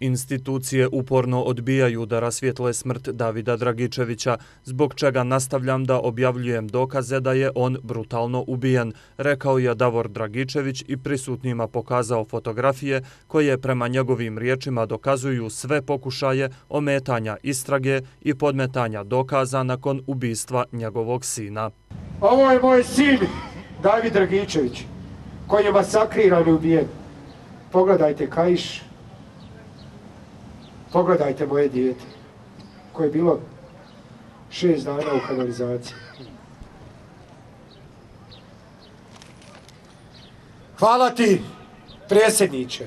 Institucije uporno odbijaju da rasvjetle smrt Davida Dragičevića, zbog čega nastavljam da objavljujem dokaze da je on brutalno ubijen, rekao je Davor Dragičević i prisutnima pokazao fotografije koje prema njegovim riječima dokazuju sve pokušaje ometanja istrage i podmetanja dokaza nakon ubistva njegovog sina. Ovo je moj sin, David Dragičević, koji je masakriran i ubijen. Pogledajte, kaiš... Pogledajte moje dijete, koje je bilo šest dana u kanalizaciji. Hvala ti, predsjedniče.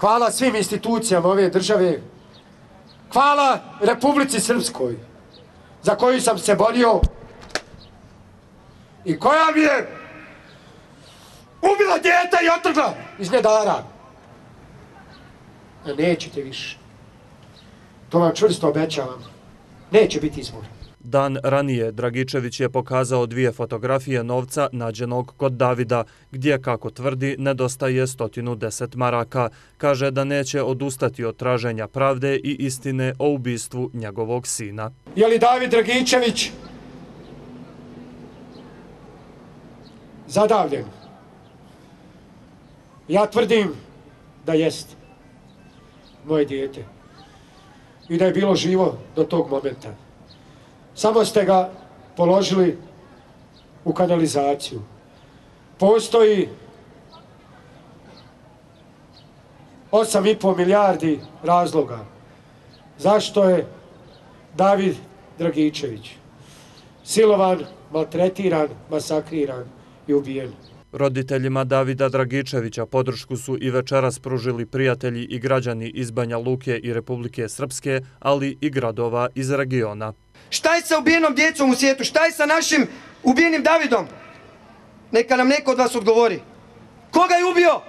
Hvala svim institucijama ove države. Hvala Republici Srpskoj, za koju sam se borio i koja mi je ubila djeta i otrgla iz njedara. A nećete više. To vam čvrsto obećavam. Neće biti izbor. Dan ranije Dragičević je pokazao dvije fotografije novca nađenog kod Davida, gdje, kako tvrdi, nedostaje 110 maraka. Kaže da neće odustati od traženja pravde i istine o ubistvu njegovog sina. Je li David Dragičević zadavljen? Ja tvrdim da jeste moje dijete i da je bilo živo do tog momenta. Samo ste ga položili u kanalizaciju. Postoji 8,5 milijardi razloga zašto je David Dragičević silovan, maltretiran, masakriran i ubijen. Roditeljima Davida Dragičevića podršku su i večeras pružili prijatelji i građani iz Banja Luke i Republike Srpske, ali i gradova iz regiona. Šta je sa ubijenom djecom u svijetu? Šta je sa našim ubijenim Davidom? Neka nam neko od vas odgovori. Koga je ubio?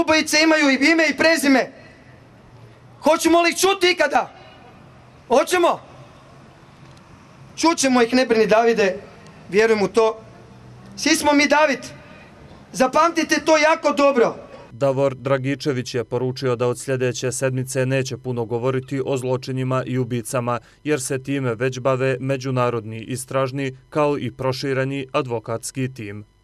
Ubojice imaju i ime i prezime. Hoćemo li ih čuti ikada? Hoćemo? Čućemo ih, ne Davide, vjerujem u to. Svi smo mi David. David. Zapamtite to jako dobro. Davor Dragičević je poručio da od sljedeće sedmice neće puno govoriti o zločinima i ubicama, jer se time već bave međunarodni istražni kao i proširani advokatski tim.